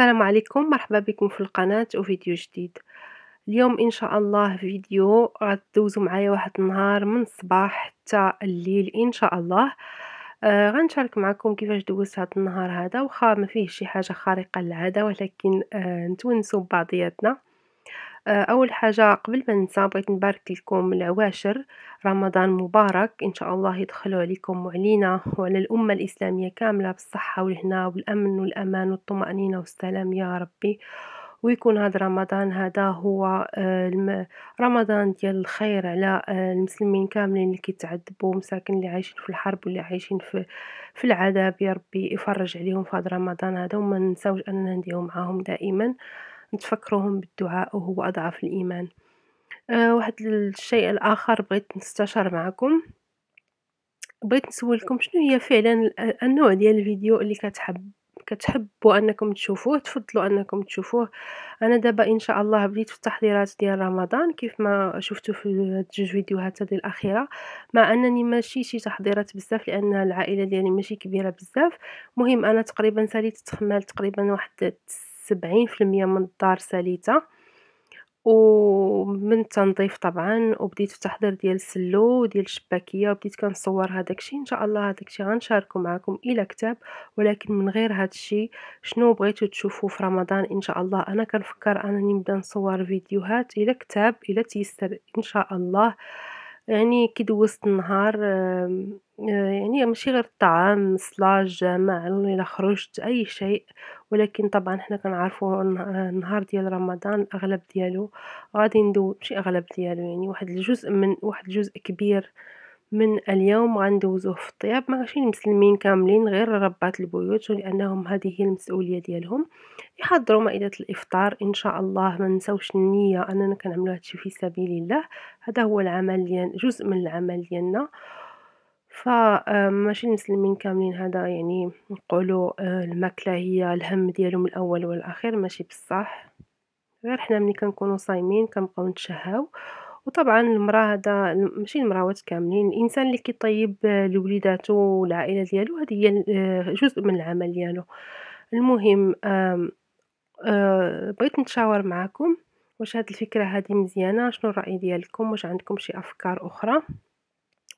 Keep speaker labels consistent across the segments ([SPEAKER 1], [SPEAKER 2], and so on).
[SPEAKER 1] السلام عليكم مرحبا بكم في القناة وفيديو جديد اليوم ان شاء الله فيديو غتدوزوا معايا واحد النهار من الصباح حتى الليل ان شاء الله آه غنشارك معكم كيفاش دوزت هذا النهار هذا واخا ما فيه شي حاجه خارقه للعاده ولكن آه نتونسوا ببعضياتنا آه، أول حاجة قبل ما ننسى بغيت نبارك لكم العواشر رمضان مبارك إن شاء الله يدخلوا عليكم وعلينا وعلى الأمة الإسلامية كاملة بالصحة والهنا والأمن والأمان والطمأنينة والسلام يا ربي ويكون هذا رمضان هذا هو آه، رمضان ديال الخير على آه، المسلمين كاملين اللي كيتعذبوا مساكن اللي عايشين في الحرب واللي عايشين في في العذاب يا ربي يفرج عليهم في هذا رمضان هذا وما ننساوش اننا نديو معاهم دائما نتفكروهم بالدعاء وهو أضعف الإيمان أه واحد الشيء الآخر بغيت نستشر معكم بغيت نسولكم شنو هي فعلا النوع ديال الفيديو اللي كتحب كتحبوا انكم تشوفوه تفضلوا انكم تشوفوه انا دابا ان شاء الله بديت في التحضيرات ديال رمضان كيف ما شفتوا في جوج فيديوهات هذه الاخيره مع انني ماشي شي تحضيرات بزاف لان العائله ديالي ماشي كبيره بزاف مهم انا تقريبا ساليت التخمال تقريبا واحد سبعين في المية من الدار ساليتا ومن التنظيف طبعا وبديت في تحضير ديال السلو وديال الشباكيه وبديت كنصور الشيء ان شاء الله الشيء غنشاركو معكم الى كتاب ولكن من غير هادشي شنو بغيتو تشوفوا في رمضان ان شاء الله انا كنفكر انني نبدا نصور فيديوهات الى كتاب الى تيسر ان شاء الله يعني كي دوزت النهار آه، يعني ماشي غير الطعام صلاة مع يعني الا خرجت اي شيء ولكن طبعا حنا كنعرفوا النهار آه، ديال رمضان الاغلب ديالو غادي ندوز ماشي اغلب ديالو يعني واحد الجزء من واحد الجزء كبير من اليوم غندوزوه في الطياب ماشي مسلمين كاملين غير ربات البيوت لانهم هذه هي المسؤوليه ديالهم يحضروا مائده الافطار ان شاء الله ما نساوش النيه اننا كنعملوا هادشي في سبيل الله هذا هو العمل ديال جزء من العمل ديالنا فماشي آه، المسلمين كاملين هذا يعني نقولوا آه، الماكله هي الهم ديالهم الاول والاخير ماشي بصح غير حنا ملي كنكونوا صايمين كنبقاو نتشهاو وطبعًا المرا هذا ماشي المراوات كاملين، الإنسان اللي كيطيب آه، لوليداتو والعائلة ديالو هذه هي آه، جزء من العمل ديالو، المهم آه، بغيت نتشاور معاكم واش هاد الفكرة هادي مزيانة شنو الرأي ديالكم؟ واش عندكم شي أفكار أخرى؟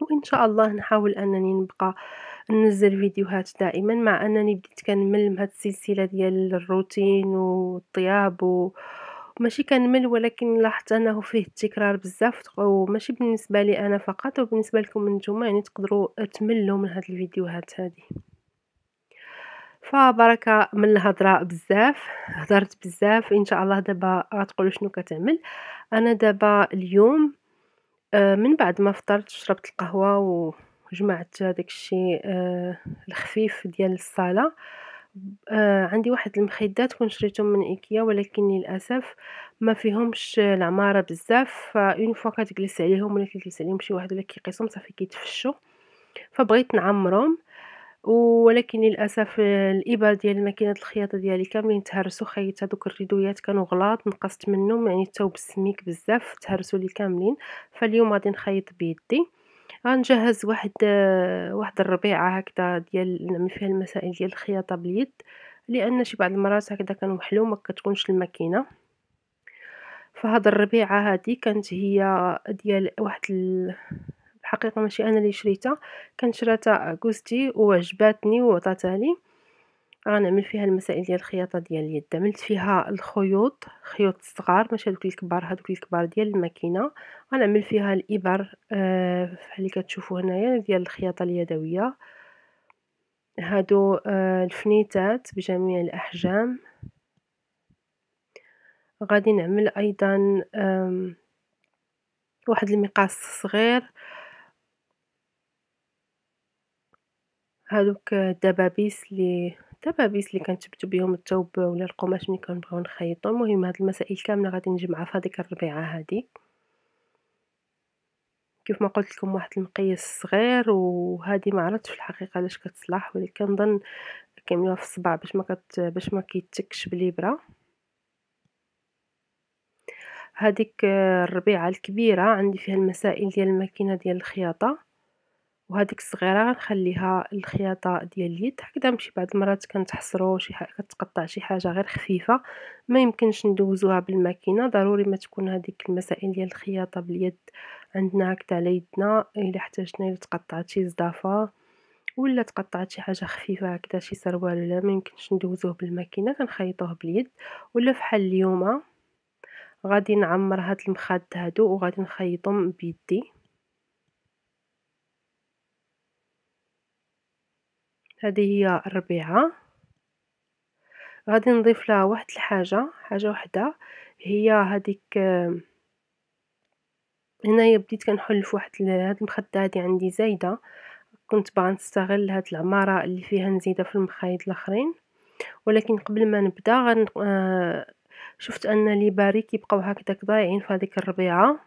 [SPEAKER 1] وإن شاء الله نحاول أنني نبقى ننزل فيديوهات دائما مع أنني بديت كنمل من هاد السلسلة ديال الروتين والطياب. ماشي كنمل ولكن لاحظت انه فيه التكرار بزاف وماشي بالنسبه لي انا فقط وبالنسبه لكم نتوما يعني تقدروا تملوا من هاد الفيديوهات هذه فبركه من الهضره بزاف هضرت بزاف ان شاء الله دابا غتقولوا شنو كتعمل انا دابا اليوم آه، من بعد ما فطرت شربت القهوه وجمعت داكشي آه، الخفيف ديال الصاله آه، عندي واحد المخدات كنت شريتهم من ايكيا ولكن للاسف ما فيهمش العماره بزاف فاون فوا كتجلس عليهم ولا كيجلس عليهم شي واحد ولا كيقيسهم صافي كيتفشوا فبغيت نعمرهم ولكن للاسف الابر ديال ماكينه الخياطه ديالي كاملين تهرسوا خيط هذوك الريدويات كانوا غلاط نقصت منهم يعني الثوب السميك بزاف تهرسوا لي كاملين فاليوم غادي نخيط بيدي غنجهز واحد واحد الربيعة هكدا ديال فيها المسائل ديال الخياطة باليد لان شي بعض المرات هكدا ما مكتكونش الماكينة فهاد الربيعة هادي كانت هي ديال واحد الحقيقة ماشي انا اللي شريتها كانت شراتها عجوزتي وعجباتني وعطاتها لي غنعمل فيها المسائل ديال الخياطه ديال اليد عملت فيها الخيوط خيوط الصغار ماشي هذوك الكبار هذوك الكبار ديال الماكينه غنعمل فيها الابر آه اللي كتشوفوا هنايا ديال الخياطه اليدويه هادو آه الفنيتات بجميع الاحجام غادي نعمل ايضا آه واحد المقاس صغير هادوك الدبابيس اللي التبابيس اللي كنتبتو بهم التوب ولا القماش ملي كنبغيو نخيطو المهم هاد المسائل كامله غادي نجمعها في هذيك الربيعه هادي كيف ما قلت لكم واحد المقياس صغير وهادي ما عرفتش في الحقيقه علاش كتصلح ولكن كنظن كيعملوها في الصباع باش ما كت باش ما كيتكش بالابره هذيك الربيعه الكبيره عندي فيها المسائل ديال الماكينه ديال الخياطه وهذيك الصغيره غنخليها الخياطه ديال اليد هكذا ماشي بعض المرات كنتحصروا شي حاجه كتقطع شي حاجه غير خفيفه ما يمكنش ندوزوها بالماكينه ضروري ما تكون هذيك المسائل ديال الخياطه باليد عندنا هكذا على يدنا الا احتاجنا الا تقطعت شي زدافه ولا تقطعت شي حاجه خفيفه هكذا شي سروال ولا ما يمكنش ندوزوه بالماكينه كنخيطوه باليد ولا فحال اليوم غادي نعمر هاد المخاد هادو وغادي نخيطهم بيدي هذه هي الربيعة غادي نضيف لها واحد الحاجة حاجة وحدة هي هذيك هنايا بديت كنحل في واحد هاد المخدة هادي عندي زايدة كنت باغا نستغل هاد العمارة اللي فيها نزيدة في المخايد الاخرين ولكن قبل ما نبدا غن آه، شفت ان لي باري كيبقاو هكذا ضايعين في هذيك الربيعه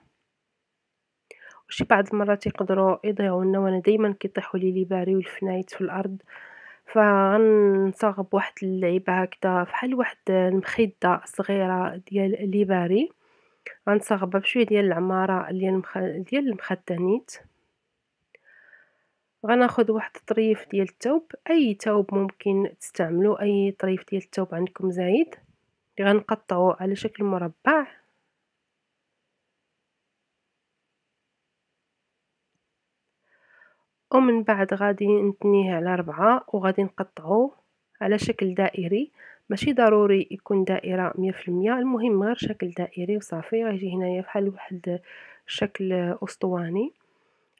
[SPEAKER 1] وشي بعض المرات يقدرو يضيعولنا وأنا دايما كيطيحوا لي في الارض فغنصاغب واحد اللعيبة هكذا فحال واحد المخدة صغيرة ديال لي باري، غنصاغبها بشوية ديال العمارة ديال ديال المخدة غناخذ واحد طريف ديال التوب أي توب ممكن تستعملو أي طريف ديال التوب عندكم زايد، غنقطعو على شكل مربع. ومن بعد غادي نتنيه على ربعة وغادي نقطعو على شكل دائري ماشي ضروري يكون دائره مية المية المهم غير شكل دائري وصافي غيجي هنايا بحال واحد شكل اسطواني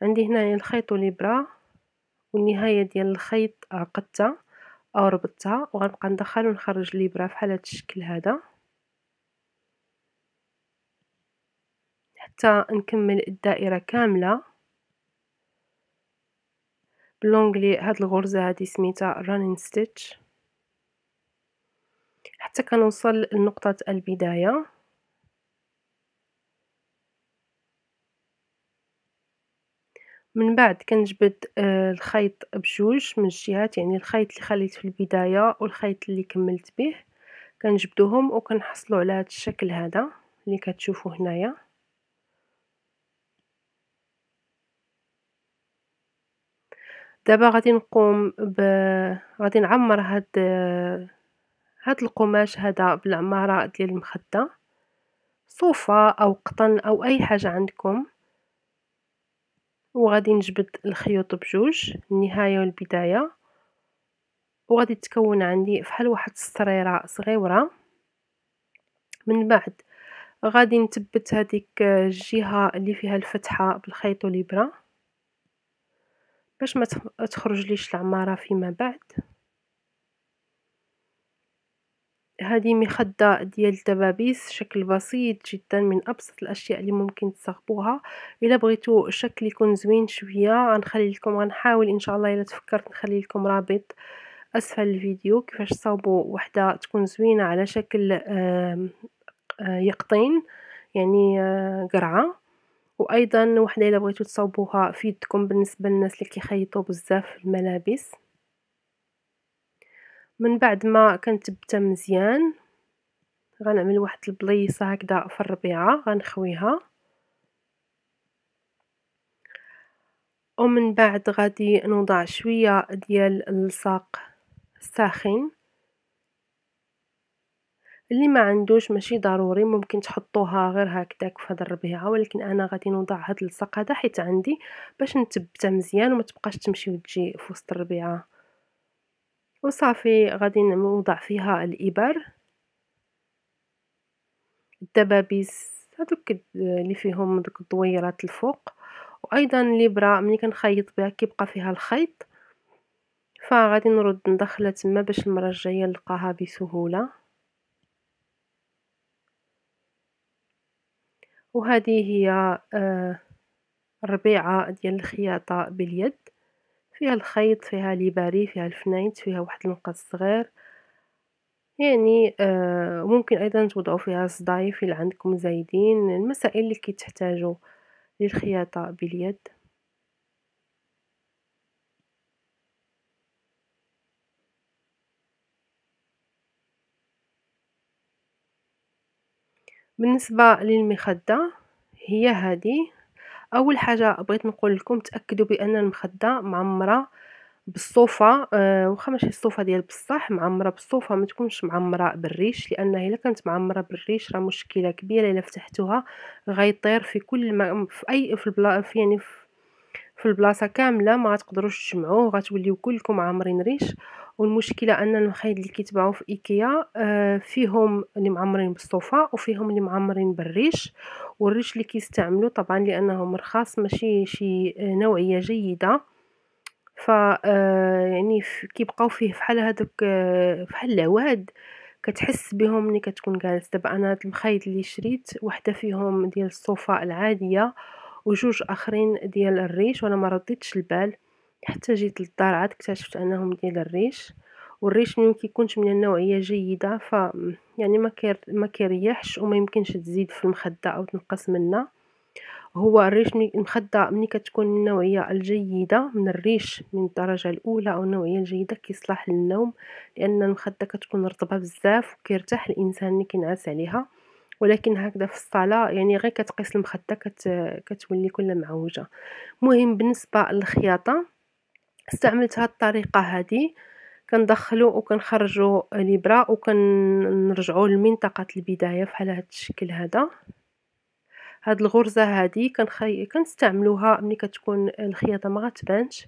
[SPEAKER 1] عندي هنايا الخيط والابره والنهايه ديال الخيط عقدتها او ربطتها وغنبقى ندخل ونخرج الابره بحال هاد الشكل هذا حتى نكمل الدائره كامله بالانجلي هاد الغرزة هادي سميتها رانين ستيتش حتى كنوصل لنقطة البداية من بعد كنجبد آه، الخيط بجوج من الجهات يعني الخيط اللي خليت في البداية والخيط اللي كملت به كنجبدوهم وكنحصلوا على هذا الشكل هذا اللي كتشوفوا هنايا دابا غادي نقوم ب غادي نعمر هاد هاد القماش هذا بالعماره ديال المخده صوفه او قطن او اي حاجه عندكم وغادي نجبد الخيوط بجوج النهايه والبدايه وغادي تكون عندي فحال واحد السريره صغيره من بعد غادي نثبت هذيك الجهه اللي فيها الفتحه بالخيط والابره باش متخرجليش العمارة فيما بعد هذه مخدة ديال الدبابيس شكل بسيط جدا من ابسط الاشياء اللي ممكن تصغبوها الا بغيتو شكل يكون زوين شويه غنخلي لكم غنحاول ان شاء الله الا تفكرت نخلي لكم رابط اسفل الفيديو كيفاش تصاوبوا وحده تكون زوينه على شكل آه، يقطين يعني آه، قرعه وايضا وحده الا بغيتو تصاوبوها في يدكم بالنسبه للناس اللي كيخيطوا بزاف في الملابس من بعد ما كنتبت مزيان غنعمل واحد البليصه هكذا في الربيعه غنخويها ومن بعد غادي نوضع شويه ديال اللصاق الساخن اللي ما عندوش ماشي ضروري ممكن تحطوها غير هكذاك فهاد الربيعه ولكن انا غادي نوضع هاد اللصق هذا حيت عندي باش نثبتها مزيان وما تبقاش تمشي وتجي في وسط الربيعه وصافي غادي نوضع فيها الابر الدبابيس هذوك اللي فيهم دوك الدويرات الفوق وايضا الابره ملي كنخيط بها كيبقى فيها الخيط فغادي نرد ندخلها تما باش المره الجايه نلقاها بسهوله وهذه هي آه، الربيعة ديال الخياطة باليد فيها الخيط فيها ليباري فيها الفنايت فيها واحد المقص صغير يعني آه، ممكن ايضا توضعوا فيها صدايف اللي عندكم زايدين المسائل اللي كتحتاجوا للخياطة باليد بالنسبة للمخدة هي هذه اول حاجه بغيت نقول لكم تاكدوا بان المخده معمره بالصوفه أه وخا ماشي الصوفه ديال بصح معمره بالصوفه ما تكونش معمره بالريش لان الا كانت معمره بالريش راه مشكله كبيره الا فتحتوها غيطير في كل ما في اي في البلا في يعني في, في البلاصه كامله ما غتقدروش تجمعوه غتوليو كلكم عامرين ريش والمشكله ان المخايل اللي كيتباعو في ايكيا آه، فيهم اللي معمرين بالصوفه وفيهم اللي معمرين بالريش والريش اللي كيستعملو طبعا لانه مرخص ماشي شي آه، نوعيه جيده ف آه، يعني كيبقاو فيه فحال هذوك فحال العواد كتحس بهم ملي كتكون جالس دابا انا هاد المخايط اللي شريت وحده فيهم ديال الصوفه العاديه وجوج اخرين ديال الريش وانا ما رديتش البال حتى جيت للدار عاد اكتشفت انهم ديال الريش والريش ملي كيكونش من النوعيه جيده ف يعني ما ما كيريحش وما يمكنش تزيد في المخده او تنقص منها هو الريش المخده ملي كتكون من النوعيه الجيده من الريش من الدرجه الاولى او النوعيه الجيده كيصلح للنوم لان المخده كتكون رطبه بزاف وكيرتاح الانسان ملي كينعس عليها ولكن هكذا في الصاله يعني غير كتقيس المخده كت... كتولي كلها معوجه مهم بالنسبه للخياطه استعملت هاد الطريقه هذه كندخلو وكنخرجو الابره وكنرجعو لمنطقه البدايه بحال هاد الشكل هذا هاد الغرزه هادي كنخي... كنستعملوها ملي كتكون الخياطه ما غتبانش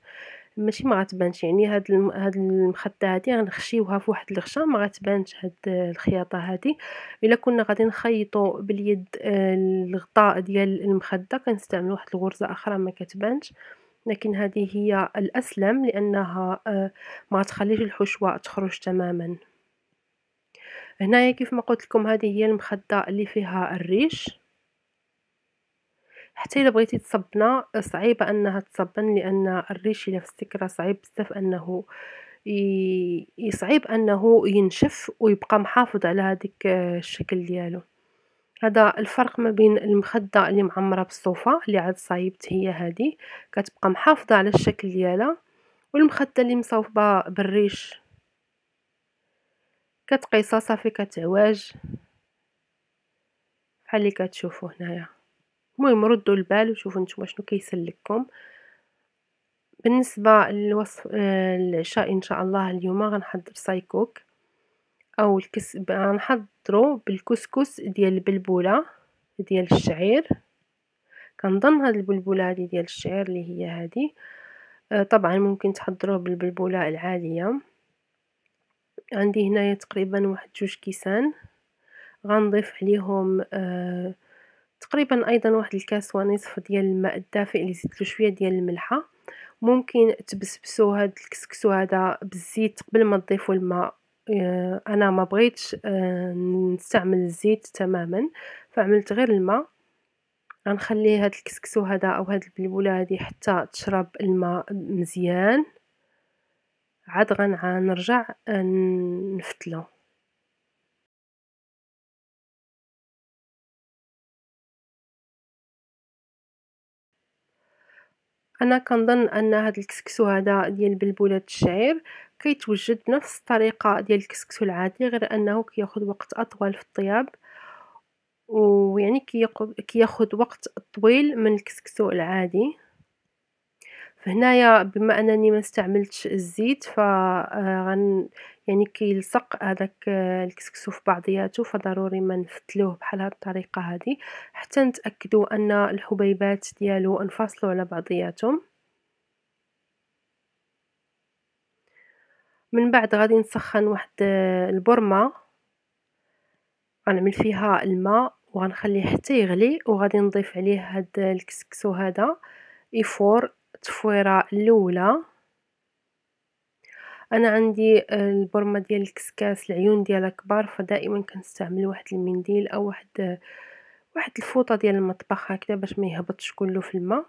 [SPEAKER 1] ماشي ما غتبانش يعني هاد الم... هاد المخده هادي غنخشيوها فواحد الغشه ما غتبانش هاد الخياطه هادي الا كنا غادي نخيطو باليد آه، الغطاء ديال المخده كنستعملو واحد الغرزه اخرى ما كتبانش لكن هذه هي الأسلم لأنها آه، ما تخليش الحشوة تخرج تماما هنايا كيف ما قلت لكم هذه هي المخدة اللي فيها الريش حتى الا بغيتي تصبنا صعيبه انها تصبن لان الريش الا في السكره صعيب بزاف انه صعيب انه ينشف ويبقى محافظ على هذيك آه، الشكل ديالو هذا الفرق ما بين المخده اللي معمره بالصوفه اللي عاد صايبت هي هذه كتبقى محافظه على الشكل ديالها والمخده اللي مصوفه بالريش كتقيسها صافي كتعواج بحال اللي كتشوفوا هنايا المهم ردوا البال وشوفوا نتوما شنو كيسلككم بالنسبه للوصف العشاء آه، ان شاء الله اليوم غنحضر سايكوك او الكس غنحضرو بالكسكس ديال البلبوله ديال الشعير كنظن هاد البلبوله هادي ديال الشعير اللي هي هادي آه، طبعا ممكن تحضروه بالبلبوله العاديه عندي هنايا تقريبا واحد جوج كيسان غنضيف عليهم آه تقريبا ايضا واحد الكاس ونصف ديال الماء الدافئ اللي زدت له شويه ديال الملحه ممكن تبسبسوا هاد الكسكسو هذا بالزيت قبل ما تضيفوا الماء آه، انا ما بغيتش آه، نستعمل الزيت تماما فعملت غير الماء غنخلي هاد الكسكسو هذا او هاد البلبوله هذه حتى تشرب الماء مزيان عاد غنرجع آه، نفتلو انا كنظن ان هاد الكسكسو هذا ديال بلبوله الشعير كيتوجد بنفس الطريقة ديال الكسكسو العادي غير أنه كياخد وقت أطول في الطياب ويعني كياخد وقت طويل من الكسكسو العادي فهنايا بما انني ما استعملتش الزيت ف آه، غن يعني كيلصق هذاك آه، الكسكسو في بعضياته فضروري ما نفتلوه بحال هاد الطريقه هذه حتى نتاكدوا ان الحبيبات ديالو انفصلوا على بعضياتهم من بعد غادي نسخن واحد آه، البرمه غنعمل فيها الماء وغنخليه حتى يغلي وغادي نضيف عليه هاد الكسكسو هذا يفور التفويره الاولى انا عندي آه، البرمه ديال الكسكاس العيون ديالها كبار فدائما كنستعمل واحد المنديل او واحد آه، واحد الفوطه ديال المطبخ هكذا باش ما يهبطش كله في الماء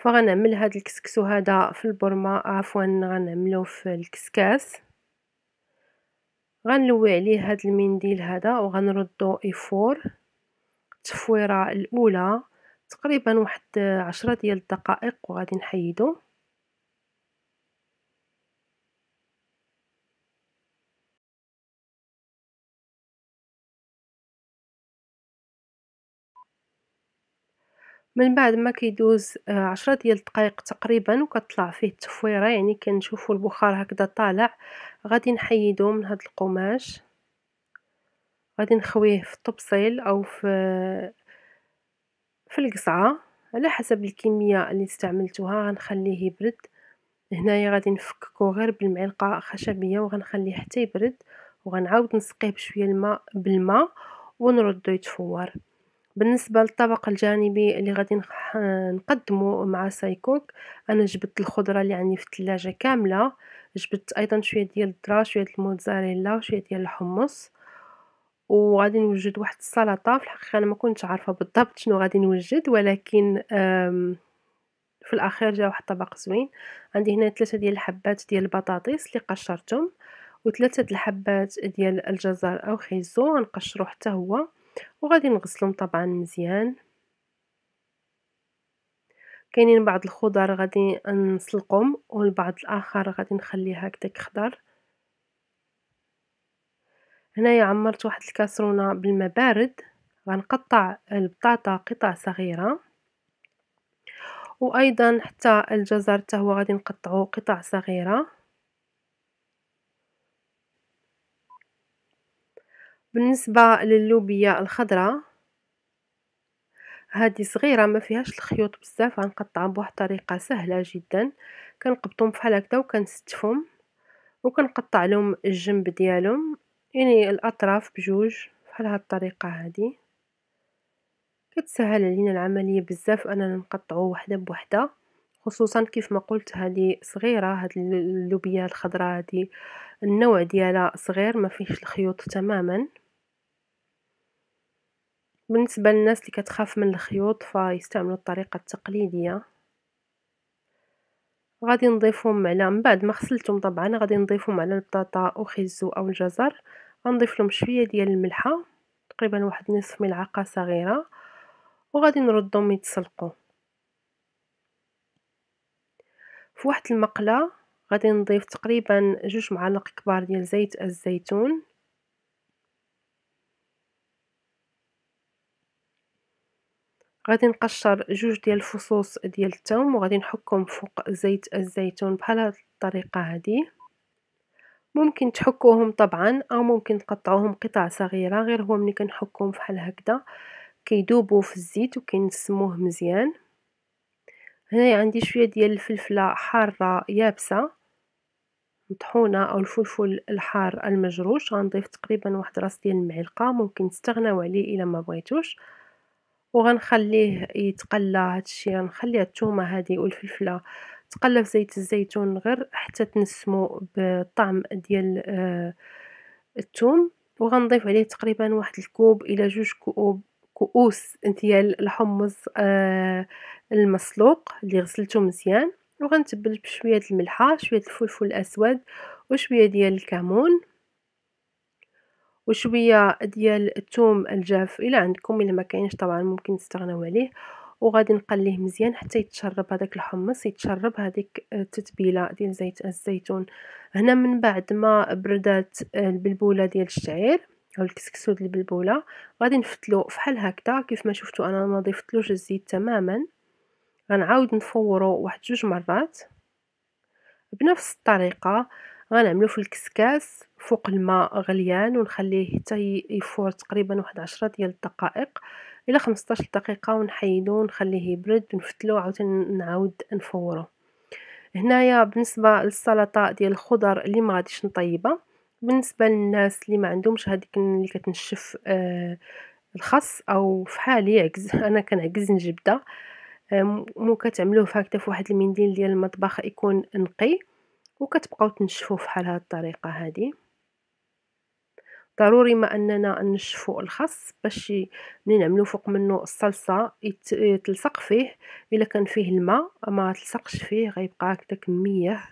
[SPEAKER 1] فغنعمل هاد الكسكسو هذا في البرمه عفوا غنعملو في الكسكاس غنلوي عليه هاد المنديل هذا وغنردو يفور التفويره الاولى تقريبا واحد عشرة ديال الدقائق وغادي نحيدو من بعد ما كيدوز آه، عشرة ديال الدقايق تقريبا وكطلع فيه التفويرة يعني كنشوفو البخار هكدا طالع غادي نحيدو من هاد القماش غادي نخويه في الطبسيل او في في القصعة على حسب الكمية اللي استعملتوها غنخليه يبرد هنايا غادي نفككو غير بالمعلقة خشبية وغنخليه حتى يبرد وغنعاود نسقيه بشوية الماء بالماء ونردو يتفور بالنسبة للطبق الجانبي اللي غادي نقدمه نقدمو مع سايكوك أنا جبت الخضرة اللي عندي في الثلاجة كاملة، جبت أيضا شوية ديال الدرا شوية الموتزاريلا وشوية ديال الحمص، وغادي نوجد واحد السلطة في الحقيقة أنا ما كنتش عارفة بالضبط شنو غادي نوجد ولكن في الأخير جا واحد الطبق زوين، عندي هنا ثلاثة ديال الحبات ديال البطاطس اللي قشرتهم وثلاثة الحبات ديال الجزر أو خيزو غنقشرو حتى هو. وغادي نغسلهم طبعا مزيان كاينين بعض الخضر غادي نسلقهم والبعض الاخر غادي نخليه هكذاك خضر هنايا عمرت واحد الكاسرونه بالماء بارد غنقطع البطاطا قطع صغيره وايضا حتى الجزر حتى هو غادي نقطعه قطع صغيره بالنسبة للوبيا الخضراء هذه صغيرة ما فيهاش الخيوط بزاف غنقطعها بواحد الطريقة سهلة جدا كنقبطهم بحال هكذا وكنستفهم وكنقطع لهم الجنب ديالهم يعني الاطراف بجوج بحال هاد الطريقة هذه كتسهل علينا العملية بزاف اننا نقطعو وحدة بوحدة خصوصا كيف ما قلت هذه صغيرة هاد اللوبيا الخضراء هذه النوع ديالها صغير ما فيهش الخيوط تماما بالنسبة للناس اللي كتخاف من الخيوط فيستعملوا الطريقة التقليدية، غادي نضيفهم على من بعد ما غسلتهم طبعا غادي نضيفهم على البطاطا أو خيزو أو الجزر، غنضيف لهم شوية ديال الملحة تقريبا واحد نصف ملعقة صغيرة وغادي نردهم يتسلقوا، واحد المقلة غادي نضيف تقريبا جوج معالق كبار ديال زيت الزيتون غادي نقشر جوج ديال الفصوص ديال الثوم وغادي نحكهم فوق زيت الزيتون بحال هاد الطريقه هذه ممكن تحكوهم طبعا او ممكن تقطعوهم قطع صغيره غير هو ملي كنحكهم فحال هكذا كيدوبوا في الزيت وكنسموه مزيان هنايا عندي شويه ديال الفلفله حاره يابسه مطحونه او الفلفل الحار المجروش غنضيف تقريبا واحد راس ديال المعلقه ممكن تستغناو عليه الا ما بغيتوش وغنخليه يتقلى هادشي غنخلي هاد التومة هادي والفلفلة تقلى في زيت الزيتون غير حتى تنسمو بالطعم ديال آه، الثوم وغنضيف عليه تقريبا واحد الكوب الى جوج كؤوب كؤوس ديال الحمص آه، المسلوق اللي غسلته مزيان وغنتبل بشويه الملحه شويه الفلفل الاسود وشويه ديال الكمون وشويه ديال الثوم الجاف الى عندكم الا ما كاينش طبعا ممكن تستغناو عليه وغادي نقليه مزيان حتى يتشرب هذاك الحمص يتشرب هذيك آه، التتبيله ديال زيت الزيتون هنا من بعد ما بردات آه، البلبوله ديال الشعير او الكسكسو ديال البلبوله غادي نفتلو فحال هكذا كيف ما شفتوا انا ما ضيفتلوش الزيت تماما غنعاود نفورو واحد جوج مرات بنفس الطريقه غنعملو في الكسكاس فوق الماء غليان ونخليه حتى يفور تقريبا واحد عشرة ديال الدقائق الى 15 دقيقه ونحيدو ونخليه يبرد ونفتلو عاوتاني نعاود نفوره هنايا بالنسبه للسلطه ديال الخضر اللي ما غاديش نطيبها بالنسبه للناس اللي ما عندهمش هذيك اللي كتنشف آه الخس او فحالي يعكز انا كنعكز الجبدة مو كتعملوه هكذا واحد المنديل ديال المطبخ يكون نقي وكتبقاو تنشفوه فحال هاد الطريقه هذه ضروري ما اننا نشفو الخس باش ملي نعملو فوق منه الصلصه يتلصق فيه الا كان فيه الماء ما تلصقش فيه غيبقى هكذا كميه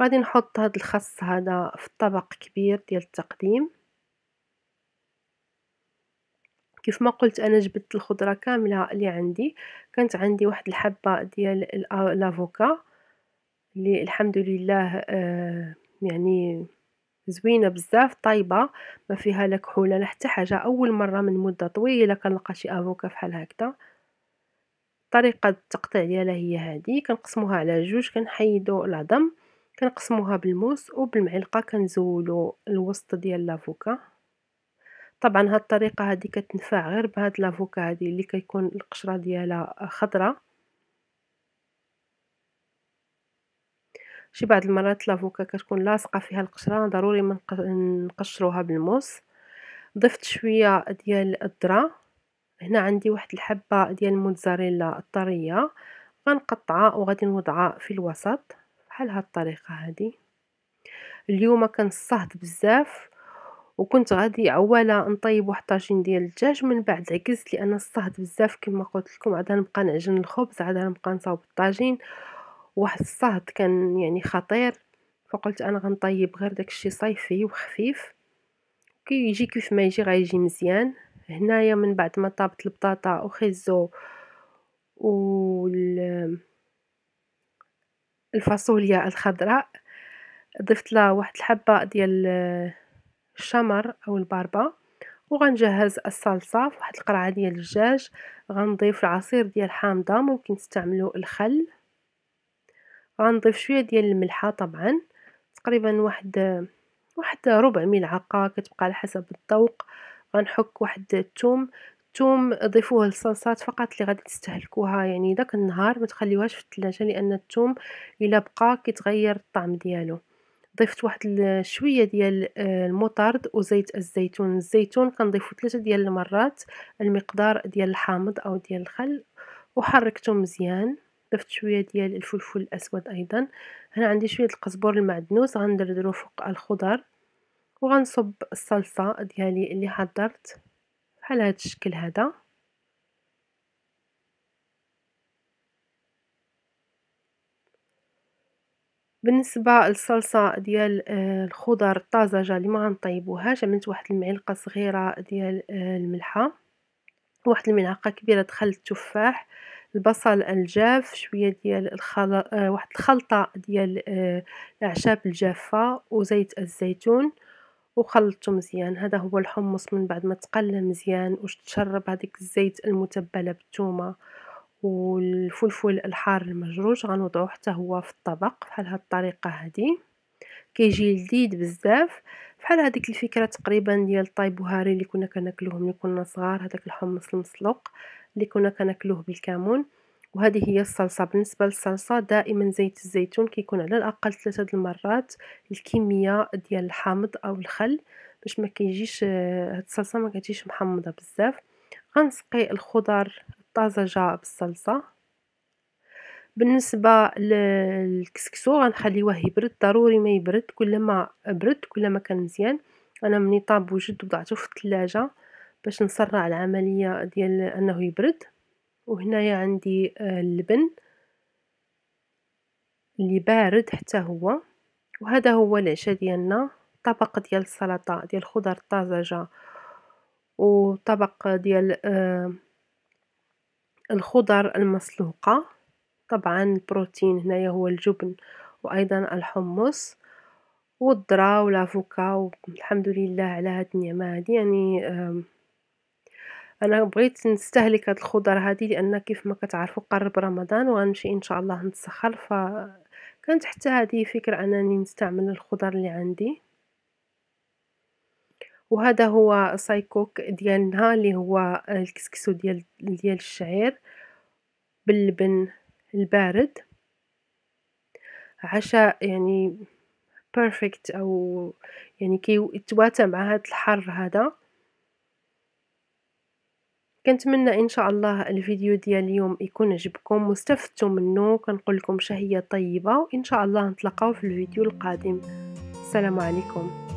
[SPEAKER 1] غادي نحط هذا الخس هذا في طبق كبير ديال التقديم كيف ما قلت انا جبت الخضره كامله اللي عندي كانت عندي واحد الحبه ديال الافوكا اللي الحمد لله آه يعني زوينه بزاف طايبه ما فيها لا كحول لا حتى حاجه اول مره من مده طويله كنلقى شي افوكا فحال هكذا طريقه التقطيع ديالها هي هذه كنقسموها على جوج كنحيدو العظم كنقسموها بالموس وبالمعلقه كنزولو الوسط ديال الافوكا طبعا هاد الطريقه هذه كتنفع غير بهاد لافوكا هذه اللي كيكون القشره ديالها خضره شي بعض المرات لافوكا كتكون لاصقه فيها القشره ضروري ما نقشروها بالموس ضفت شويه ديال الذره هنا عندي واحد الحبه ديال الموتزاريلا الطريه غنقطعها وغادي نوضعها في الوسط بحال هاد الطريقه هادي اليوم كان الصهد بزاف وكنت غادي عواله نطيب واحد الطاجين ديال الدجاج من بعد عكزت لان الصهد بزاف كما قلت لكم عاد نبقى نعجن الخبز عاد نبقى نصاوب الطاجين واحد الصهد كان يعني خطير فقلت انا غنطيب غير داكشي صيفي وخفيف كيجي كيف ما يجي غيجي مزيان هنايا من بعد ما طابت البطاطا وخيزو و الفاصوليا الخضراء ضفت لها واحد الحبه ديال الشمر او الباربا وغنجهز الصلصه فواحد القرعه ديال الدجاج غنضيف العصير ديال الحامضه ممكن تستعملوا الخل غنضيف شويه ديال الملحه طبعا تقريبا واحد واحد ربع ملعقه كتبقى على حسب الذوق غنحك واحد الثوم الثوم ضيفوه للصلصات فقط اللي غادي تستهلكوها يعني داك النهار ما تخليوهاش في الثلاجه لان الثوم الا بقى كيتغير الطعم ديالو ضفت واحد شويه ديال آه، المطرد وزيت الزيتون الزيتون كنضيفو ثلاثه ديال المرات المقدار ديال الحامض او ديال الخل وحركته مزيان ضفت شويه ديال الفلفل الاسود ايضا هنا عندي شويه القزبر المعدنوس غندردرو فوق الخضر وغنصب الصلصه ديالي اللي حضرت بحال هذا الشكل هذا بالنسبه للصلصه ديال آه، الخضر الطازجه اللي ما غنطيبوهاش عملت واحد المعلقه صغيره ديال آه، الملحه واحد الملعقه كبيره دخل التفاح البصل الجاف شوية ديال الخل... آه، واحد الخلطة ديال آه، الأعشاب الجافة وزيت الزيتون وخلطته مزيان هذا هو الحمص من بعد ما تقلى مزيان وتشرب هذيك الزيت المتبلة بالثومه والفلفل الحار المجروج غنوضعو حتى هو في الطبق بحال هاد الطريقه هادي كيجي لذيذ بزاف بحال هذيك الفكره تقريبا ديال الطاي بهاري اللي كنا كناكلوه ملي كنا صغار هذاك الحمص المسلوق اللي كنا كناكلوه بالكمون وهذه هي الصلصه بالنسبه للصلصه دائما زيت الزيتون كيكون على الاقل ثلاثه المرات الكميه ديال الحامض او الخل باش ما كيجيش هاد الصلصه ما كتجيش محمضه بزاف غنسقي الخضر الطازجه بالصلصه بالنسبه للكسكسو غنخليوه يبرد ضروري ما يبرد كلما برد كلما كان مزيان انا مني طاب وجد وضعته في الثلاجه باش نسرع العملية ديال انه يبرد وهنايا عندي آه، اللبن اللي بارد حتى هو وهذا هو العشاء ديالنا طبق ديال السلطه ديال الخضر الطازجه وطبق ديال آه، الخضر المسلوقه طبعا البروتين هنايا هو الجبن وايضا الحمص والذره والافوكا والحمد لله على هاد النعمه هذه يعني انا بغيت نستهلك هاد الخضر هادي لان كيف ما كتعرفوا قرب رمضان وغنمشي ان شاء الله نتسخر ف كانت حتى هذه فكره انني نستعمل الخضر اللي عندي وهذا هو سايكوك ديالنا اللي هو الكسكسو ديال ديال الشعير باللبن البارد عشاء يعني بيرفكت او يعني كيتواتى مع هاد الحر هذا كنتمنى ان شاء الله الفيديو ديال اليوم يكون عجبكم واستفدتوا منه كنقول لكم شهيه طيبه وان شاء الله نتلاقاو في الفيديو القادم السلام عليكم